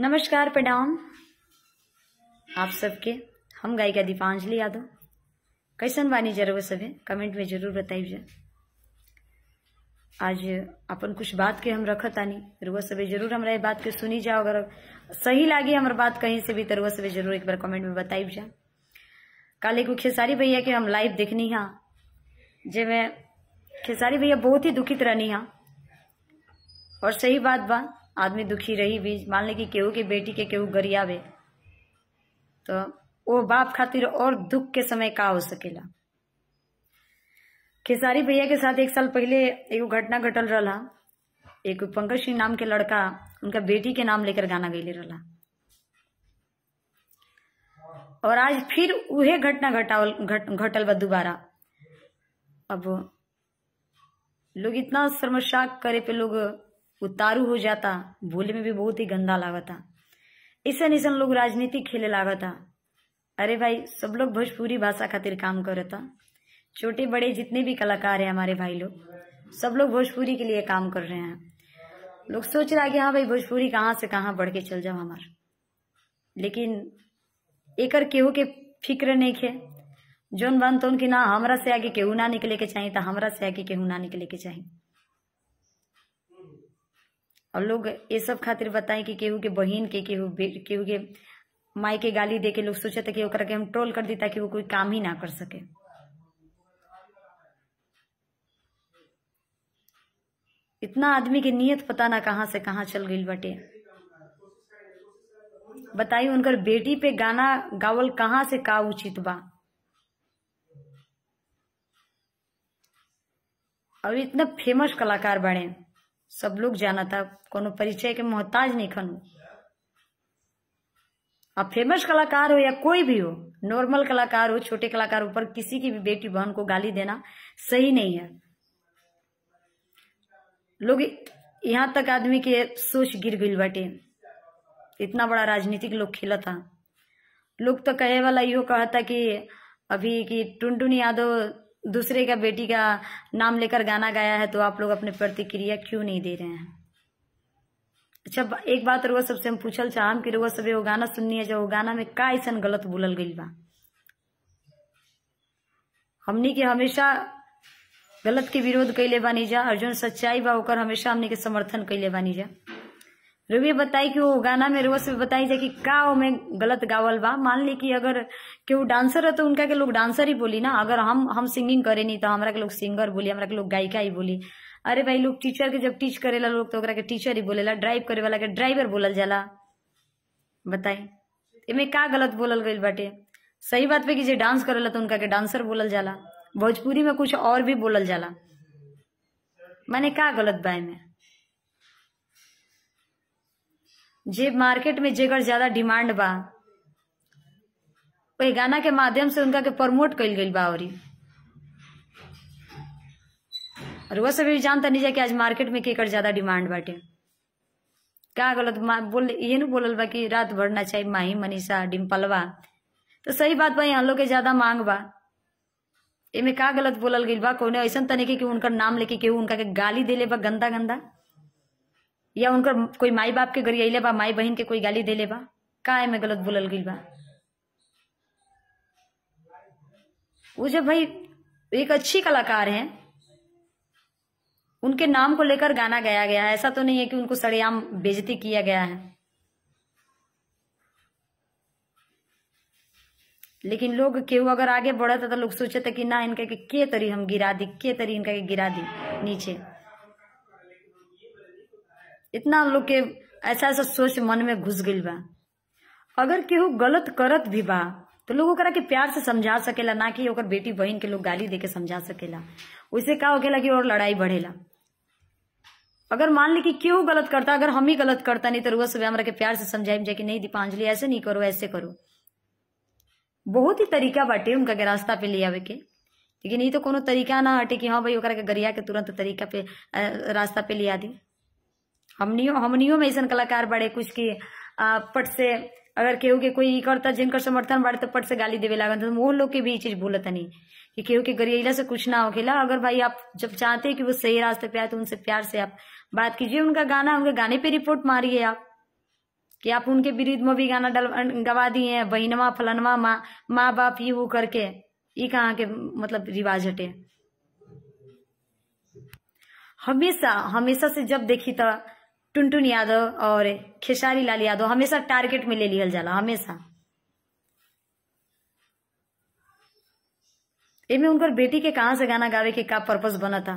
नमस्कार प्रणाम आप सबके हम गायिका दीपांजलि यादव कैसन बानी जरूर सभी कमेंट में जरूर बताइए आज अपन कुछ बात के हम रखत तानी रुआ सभी जरूर हमारा बात के सुनी जाओ अगर सही लागे हमारे बात कहीं से भी तो रुआ सबे जरूर एक बार कमेंट में बताइब जा काले को खेसारी भैया के हम लाइव देखनी हाँ जिमें खेसारी भैया बहुत ही दुखित रहनी हाँ और सही बात बा आदमी दुखी रही भी मान ली कि केहू के बेटी के केहू गरियावे तो वो बाप खातिर और दुख के समय का हो सकेला खेसारी भैया के साथ एक साल पहले एगो घटना घटल रहा एक पंकज सिंह नाम के लड़का उनका बेटी के नाम लेकर गाना गैले रहा और आज फिर वह घटना घटावल घट घटल बा दोबारा अब लोग इतना शर्मशाक करे पे लोग उतारू हो जाता बोले में भी बहुत ही गंदा था ऐसा ऐसा लोग राजनीति खेले था अरे भाई सब लोग भोजपुरी भाषा खातिर काम करता छोटे बड़े जितने भी कलाकार हैं हमारे भाई लोग सब लोग भोजपुरी के लिए काम कर रहे हैं लोग सोच रहा कि हाँ भाई भोजपुरी कहाँ से कहाँ बढ़ के चल जाओ हमार लेकिन एकर केहू के फिक्र नहीं खे जोन बन तो उनकी ना हमरा से आगे केहू ना निकले के चाहिए तो हमरा से आगे केहू ना निकले के चाहिए और लोग ये सब खातिर बताएं कि केहू के बहन के केहू केहू के माई के गाली दे के लोग सोचे कि के हम ट्रोल कर दी ताकि वो कोई काम ही ना कर सके इतना आदमी के नियत पता ना कहा से कहा चल गई बटे बताई उनकर बेटी पे गाना गावल कहां से का उचित बा और इतना फेमस कलाकार बने सब लोग जाना था कोनो परिचय के मोहताज नहीं खन आप फेमस कलाकार हो या कोई भी हो नॉर्मल कलाकार हो छोटे कलाकार ऊपर किसी की भी बेटी बहन को गाली देना सही नहीं है लोग यहाँ तक आदमी के सोच गिर गिल बटे इतना बड़ा राजनीतिक लोग खेला था लोग तो कहे वाला यो कहा था कि अभी की टुनटुन यादव दूसरे का बेटी का नाम लेकर गाना गाया है तो आप लोग अपने प्रतिक्रिया क्यों नहीं दे रहे हैं अच्छा एक बात रउआ सबसे हम पूछल चाहम कि रउआ सब गाना सुननी है जो वो गाना में का ऐसा गलत बोलल गई बा हमने के हमेशा गलत के विरोध कैले बानी जा अर्जुन सच्चाई बा होकर हमेशा हमने के समर्थन कैले बानी जा रवि बताई कि वो गाना में वो से बताई जाए कि का वो मैं गलत गावल बा मान ली कि अगर वो डांसर है तो उनका के लोग डांसर ही बोली ना अगर हम हम सिंगिंग करे नहीं तो हमारा के लोग सिंगर बोली हमारा के लोग गायिका ही बोली अरे भाई लोग टीचर के जब टीच करेला लोग तो के टीचर ही बोलेला ड्राइव करे वाला के ड्राइवर बोलल जाला बताई इमे का गलत बोलल गई बाटे सही बात पे कि जो डांस करेला तो उनका के डांसर बोलल जाला भोजपुरी में कुछ और भी बोलल जाला मैंने का गलत बा में जे मार्केट में जेकर ज्यादा डिमांड बा वही गाना के माध्यम से उनका के प्रमोट कल गई बा और वह से भी जानता नहीं कि आज मार्केट में केकर ज्यादा डिमांड बाटे क्या गलत बोल ये नु बोलल बा कि रात भरना चाहिए माही मनीषा डिम्पलवा तो सही बात भाई हम लोग के ज्यादा मांग बा इमें का गलत बोलल गई बा कौने ऐसा तनिके कि उनका नाम लेके केहू उनका के गाली दे बा गंदा गंदा या उनका कोई माई बाप के गरी अइले बा माई बहन के कोई गाली ले बा का में गलत बोलल गई बा वो जो भाई एक अच्छी कलाकार हैं उनके नाम को लेकर गाना गाया गया है ऐसा तो नहीं है कि उनको सड़ेआम बेजती किया गया है लेकिन लोग केहू अगर आगे बढ़त तो लोग सोचे थे कि ना इनके के, के तरी हम गिरा दी के तरी इनका के गिरा दी नीचे इतना लोग के ऐसा ऐसा सोच मन में घुस गई बा अगर केहू गलत करत भी बा तो लोग ओकरा के प्यार से समझा सकेला ना कि ओकर बेटी बहन के लोग गाली देके समझा सकेला उसे का होकेला कि और लड़ाई बढ़ेला अगर मान ली कि क्यों गलत करता अगर हम ही गलत करता नहीं तो रुआ सुबह हमारा के प्यार से समझाई जाए कि नहीं दीपांजलि ऐसे नहीं करो ऐसे करो बहुत ही तरीका बाटे उनका के रास्ता पे ले आवे के लेकिन ये तो कोनो तरीका ना हटे कि हाँ भाई ओकरा के गरिया के तुरंत तरीका पे रास्ता पे ले आ दी हमनियो हमनियो में ऐसा कलाकार बड़े कुछ की पट से अगर केहू के कोई करता जिनका समर्थन बढ़े तो पट से गाली देवे लागत तो वो लोग के भी चीज भूलत नहीं कि केहू के गरीला से कुछ ना होखेला अगर भाई आप जब चाहते हैं कि वो सही रास्ते पे आए तो उनसे प्यार से आप बात कीजिए उनका गाना उनके गाने पे रिपोर्ट मारिए आप कि आप उनके विरुद्ध में भी गाना डल गवा दिए हैं बहनवा फलनवा माँ माँ बाप ये वो करके ये कहा के मतलब रिवाज हटे हमेशा हमेशा से जब देखी था तो टुनटुन यादव और खेसारी लाल यादव हमेशा टारगेट में ले लिया जाला हमेशा एमे उनकर बेटी के कहां से गाना गावे के का पर्पज बना था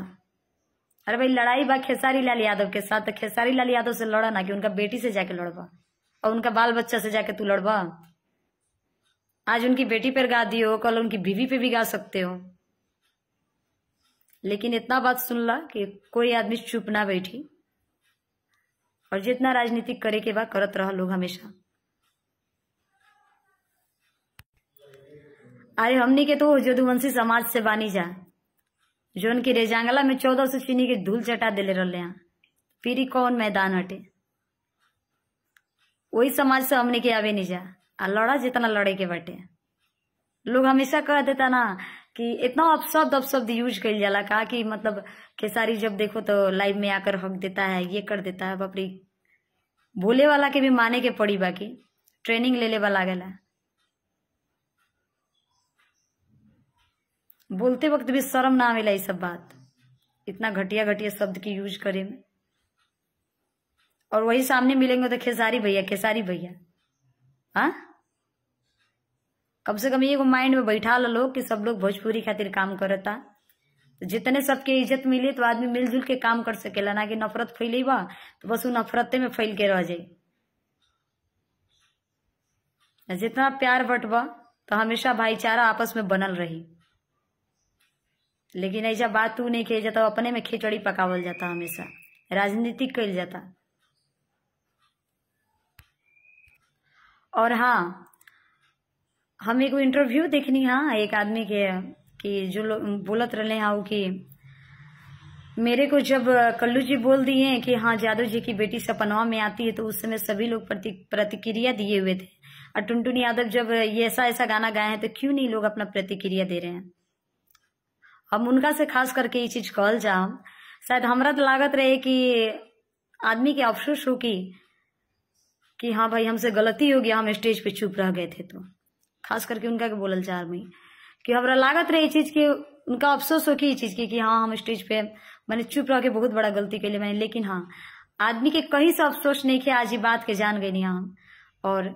अरे भाई लड़ाई बा खेसारी लाल यादव के साथ तो खेसारी लाल यादव से लड़ा ना कि उनका बेटी से जाके लड़बा और उनका बाल बच्चा से जाके तू लड़बा आज उनकी बेटी पर गा दियो कल उनकी बीवी पे भी गा सकते हो लेकिन इतना बात सुन ला कि कोई आदमी चुप ना बैठी और जितना राजनीतिक करे के बाद करत रह लोग हमेशा अरे हमने के तो जदुवंशी समाज से बानी जा जोन की रेजांगला में चौदह सौ चीनी के धूल चटा दिले रहे हैं कौन मैदान हटे वही समाज से हमने के आवे नहीं जा आ लड़ा जितना लड़े के बटे लोग हमेशा कह देता ना कि इतना अपशब्द अपशब्द यूज कल जाला का कि मतलब खेसारी जब देखो तो लाइव में आकर हक देता है ये कर देता है बापरी भोले वाला के भी माने के पड़ी बाकी ट्रेनिंग ले वाला लागल बोलते वक्त भी शर्म ना मिला ये सब बात इतना घटिया घटिया शब्द की यूज करे में और वही सामने मिलेंगे तो खेसारी भैया खेसारी भैया हाँ कम से कम एगो माइंड में बैठा लो कि सब लोग भोजपुरी खातिर काम करता तो जितने सबके इज्जत मिले तो आदमी मिलजुल के काम कर सकेला ना कि नफरत फैलेबा तो बस वो नफरते में फैल के रह जाए जितना प्यार बटबा तो हमेशा भाईचारा आपस में बनल रही लेकिन ऐसा बात तू नहीं कह जाता अपने में खिचड़ी पकावल जाता हमेशा राजनीति कल जाता और हाँ हम एक इंटरव्यू देखनी हाँ एक आदमी के कि जो लोग बोलत रहे हाँ कि मेरे को जब कल्लू जी बोल दिए कि हाँ जादव जी की बेटी सपनवा में आती है तो उस समय सभी लोग प्रति, प्रतिक्रिया दिए हुए थे और टुनटुन यादव जब ये ऐसा ऐसा गाना गाए हैं तो क्यों नहीं लोग अपना प्रतिक्रिया दे रहे हैं हम उनका से खास करके ये चीज कहल जा शायद हमारा तो लागत रहे कि आदमी के अफसोस हो कि हाँ भाई हमसे गलती हो गया हम स्टेज पे चुप रह गए थे तो खास करके उनका के बोलल चाह रही कि हमारा लागत रहे चीज के उनका अफसोस हो कि चीज की कि हाँ हम स्टेज पे मैंने चुप रह के बहुत बड़ा गलती लिए मैंने लेकिन हाँ आदमी के कहीं से अफसोस नहीं किया आज ये बात के जान गई हम और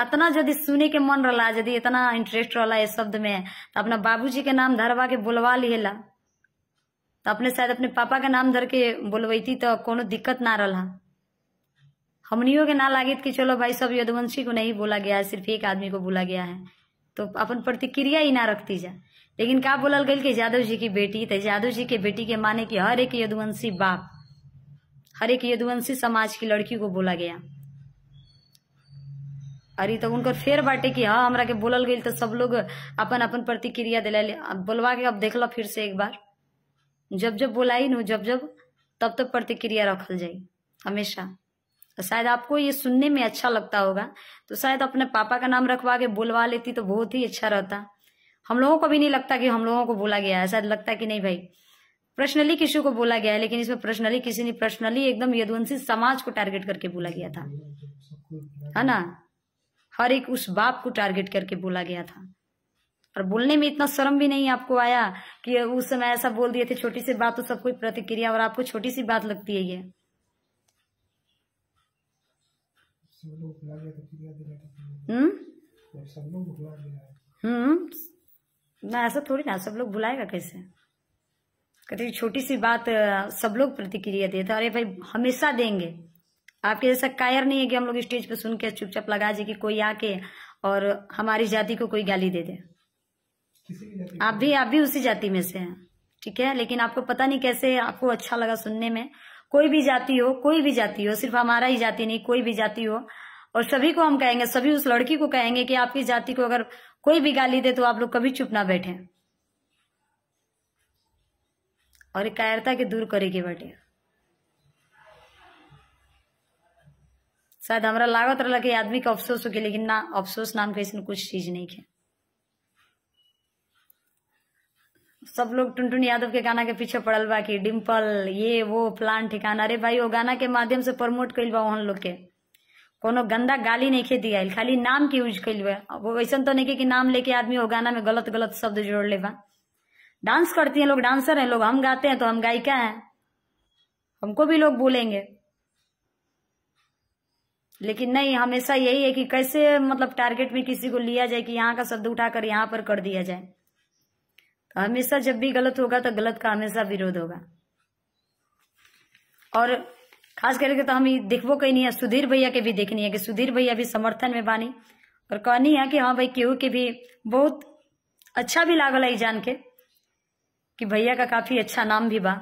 इतना यदि सुने के मन रहा यदि इतना इंटरेस्ट रहा इस शब्द में तो अपना बाबू के नाम धरवा के बोलवा लिहेला तो अपने शायद अपने पापा के नाम धर के बोलवती तो कोनो दिक्कत ना रहा हमनियों के ना लागित कि चलो भाई सब यदुवंशी को नहीं बोला गया है सिर्फ एक आदमी को बोला गया है तो अपन प्रतिक्रिया ही ना रखती जा लेकिन का बोलल गई कि यादव जी की बेटी तो यादव जी के बेटी के माने कि हर एक यदुवंशी बाप हर एक यदुवंशी समाज की लड़की को बोला गया अरे तो उनकर फेर बाटे कि हाँ हमरा के बोलल गई तो सब लोग अपन अपन प्रतिक्रिया दिला बोलवा के अब देख लो फिर से एक बार जब जब बोलाई नब जब जब तब तब प्रतिक्रिया रखल जाए हमेशा तो शायद आपको ये सुनने में अच्छा लगता होगा तो शायद अपने पापा का नाम रखवा के बुलवा लेती तो बहुत ही अच्छा रहता हम लोगों को भी नहीं लगता कि हम लोगों को बोला गया है शायद लगता कि नहीं भाई पर्सनली किसी को बोला गया है लेकिन इसमें पर्सनली किसी ने पर्सनली एकदम यदुवंशी समाज को टारगेट करके बोला गया था है ना हर एक उस बाप को टारगेट करके बोला गया था और बोलने में इतना शर्म भी नहीं आपको आया कि उस समय ऐसा बोल दिए थे छोटी सी बात तो सब कोई प्रतिक्रिया और आपको छोटी सी बात लगती है ये हम्म? हम्म ना ऐसा थोड़ी ना सब लोग बुलाएगा कैसे कभी छोटी सी बात सब लोग प्रतिक्रिया देते अरे भाई हमेशा देंगे आपके जैसा कायर नहीं है कि हम लोग स्टेज पे सुन के चुपचाप लगा जाए कि कोई आके और हमारी जाति को कोई गाली दे दे आप भी आप भी उसी जाति में से हैं ठीक है लेकिन आपको पता नहीं कैसे आपको अच्छा लगा सुनने में कोई भी जाति हो कोई भी जाति हो सिर्फ हमारा ही जाति नहीं कोई भी जाति हो और सभी को हम कहेंगे सभी उस लड़की को कहेंगे कि आपकी जाति को अगर कोई भी गाली दे तो आप लोग कभी चुप ना बैठे और एक कायरता के दूर करेगी बैठे शायद हमारा लागत रहा कि आदमी का अफसोस हो गया लेकिन ना अफसोस नाम के कुछ चीज नहीं है सब लोग टुनटुन यादव के गाना के पीछे पड़ल बा की डिम्पल ये वो प्लान ठिकाना अरे भाई वो गाना के माध्यम से प्रमोट कर बा लोग के कोनो गंदा गाली नहीं खेती आये खाली नाम के यूज कर वो ऐसा तो नहीं कि नाम लेके आदमी वो गाना में गलत गलत शब्द जोड़ ले डांस करती है लोग डांसर है लोग हम गाते हैं तो हम गायिका है हमको भी लोग बोलेंगे लेकिन नहीं हमेशा यही है कि कैसे मतलब टारगेट में किसी को लिया जाए कि यहाँ का शब्द उठाकर यहाँ पर कर दिया जाए हमेशा जब भी गलत होगा तो गलत का हमेशा विरोध होगा और खास करके तो हम देखबो कहीं नहीं है सुधीर भैया के भी देखनी है कि सुधीर भैया भी समर्थन में बानी और कहनी है कि हाँ भाई केहू के भी बहुत अच्छा भी लागल है जान के कि भैया का काफी अच्छा नाम भी बा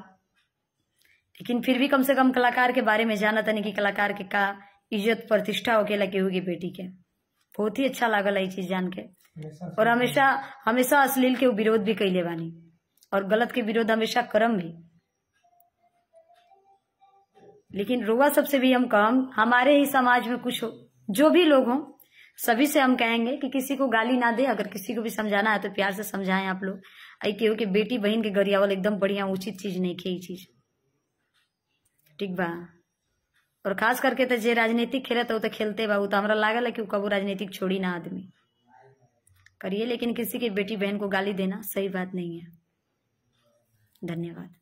लेकिन फिर भी कम से कम कलाकार के बारे में जाना था नहीं कि कलाकार के का इज्जत प्रतिष्ठा हो गया केहू की बेटी के बहुत ही अच्छा लागल है चीज जान के और हमेशा हमेशा अश्लील के विरोध भी कैले बानी और गलत के विरोध हमेशा करम भी लेकिन रोवा सबसे भी हम कम हमारे ही समाज में कुछ हो जो भी लोग हों सभी से हम कहेंगे कि किसी को गाली ना दे अगर किसी को भी समझाना है तो प्यार से समझाएं आप लोग आई क्यों कि बेटी बहन के गरियावल एकदम बढ़िया उचित चीज नहीं खे चीज ठीक बा और खास करके तो जे राजनीतिक खेलत तो खेलते बा तो हमारा लागल है कि कबू राजनीतिक छोड़ी ना आदमी करिए लेकिन किसी की बेटी बहन को गाली देना सही बात नहीं है धन्यवाद